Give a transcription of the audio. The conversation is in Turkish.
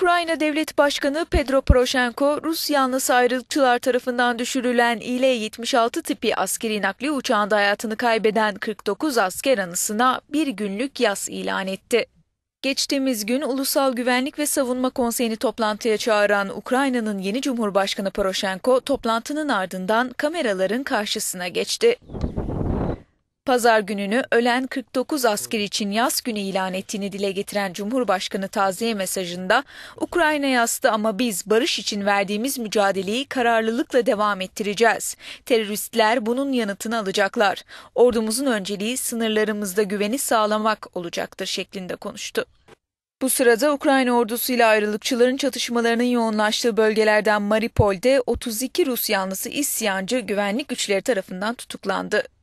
Ukrayna Devlet Başkanı Pedro Poroshenko, Rus yanlısı ayrılıkçılar tarafından düşürülen İL-76 e tipi askeri nakli uçağında hayatını kaybeden 49 asker anısına bir günlük yas ilan etti. Geçtiğimiz gün Ulusal Güvenlik ve Savunma Konseyi'ni toplantıya çağıran Ukrayna'nın yeni Cumhurbaşkanı Poroshenko, toplantının ardından kameraların karşısına geçti. Pazar gününü ölen 49 asker için yaz günü ilan ettiğini dile getiren Cumhurbaşkanı taziye mesajında Ukrayna yastı ama biz barış için verdiğimiz mücadeleyi kararlılıkla devam ettireceğiz. Teröristler bunun yanıtını alacaklar. Ordumuzun önceliği sınırlarımızda güveni sağlamak olacaktır şeklinde konuştu. Bu sırada Ukrayna ordusuyla ayrılıkçıların çatışmalarının yoğunlaştığı bölgelerden Maripol'de 32 Rus yanlısı isyancı güvenlik güçleri tarafından tutuklandı.